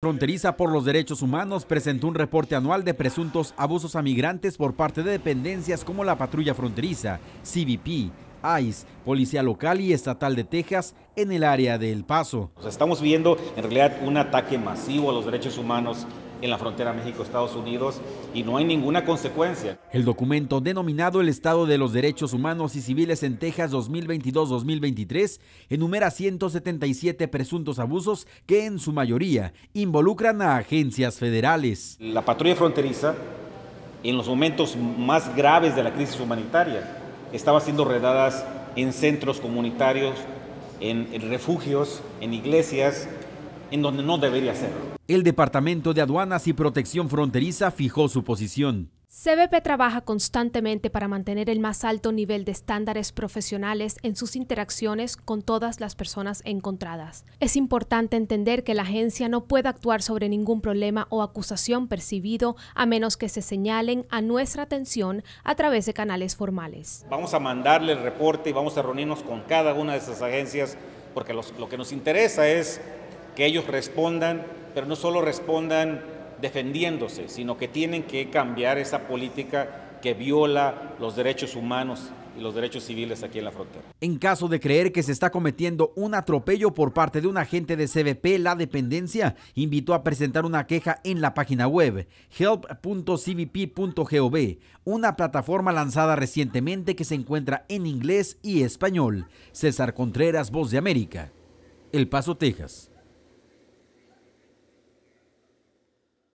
Fronteriza por los Derechos Humanos presentó un reporte anual de presuntos abusos a migrantes por parte de dependencias como la Patrulla Fronteriza, CBP, ICE, Policía Local y Estatal de Texas en el área de El Paso. Estamos viendo en realidad un ataque masivo a los derechos humanos en la frontera México-Estados Unidos y no hay ninguna consecuencia. El documento denominado el Estado de los Derechos Humanos y Civiles en Texas 2022-2023 enumera 177 presuntos abusos que en su mayoría involucran a agencias federales. La patrulla fronteriza en los momentos más graves de la crisis humanitaria estaba siendo redadas en centros comunitarios, en, en refugios, en iglesias, en donde no debería ser. El Departamento de Aduanas y Protección Fronteriza fijó su posición. CBP trabaja constantemente para mantener el más alto nivel de estándares profesionales en sus interacciones con todas las personas encontradas. Es importante entender que la agencia no puede actuar sobre ningún problema o acusación percibido a menos que se señalen a nuestra atención a través de canales formales. Vamos a mandarle el reporte y vamos a reunirnos con cada una de esas agencias porque lo que nos interesa es que ellos respondan, pero no solo respondan defendiéndose, sino que tienen que cambiar esa política que viola los derechos humanos y los derechos civiles aquí en la frontera. En caso de creer que se está cometiendo un atropello por parte de un agente de CBP, la dependencia invitó a presentar una queja en la página web help.cbp.gov, una plataforma lanzada recientemente que se encuentra en inglés y español. César Contreras, Voz de América, El Paso, Texas.